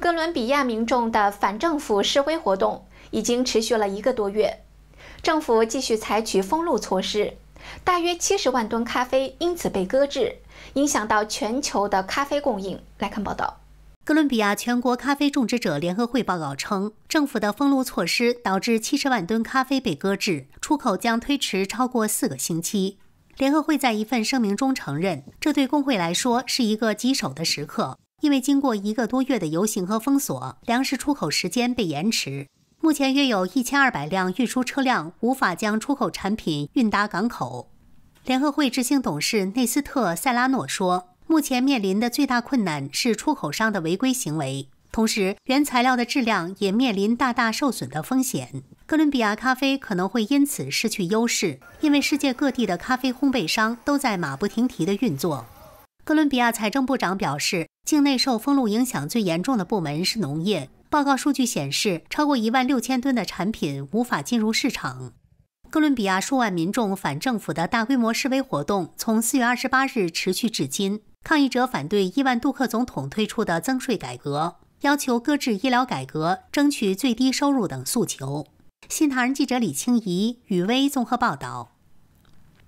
哥伦比亚民众的反政府示威活动已经持续了一个多月，政府继续采取封路措施，大约七十万吨咖啡因此被搁置，影响到全球的咖啡供应。来看报道：哥伦比亚全国咖啡种植者联合会报告称，政府的封路措施导致七十万吨咖啡被搁置，出口将推迟超过四个星期。联合会在一份声明中承认，这对工会来说是一个棘手的时刻。因为经过一个多月的游行和封锁，粮食出口时间被延迟。目前约有一千二百辆运输车辆无法将出口产品运达港口。联合会执行董事内斯特·塞拉诺说：“目前面临的最大困难是出口商的违规行为，同时原材料的质量也面临大大受损的风险。哥伦比亚咖啡可能会因此失去优势，因为世界各地的咖啡烘焙商都在马不停蹄地运作。”哥伦比亚财政部长表示，境内受封路影响最严重的部门是农业。报告数据显示，超过一万六千吨的产品无法进入市场。哥伦比亚数万民众反政府的大规模示威活动从四月二十八日持续至今，抗议者反对伊万杜克总统推出的增税改革，要求搁置医疗改革、争取最低收入等诉求。新唐人记者李清怡、雨薇综合报道。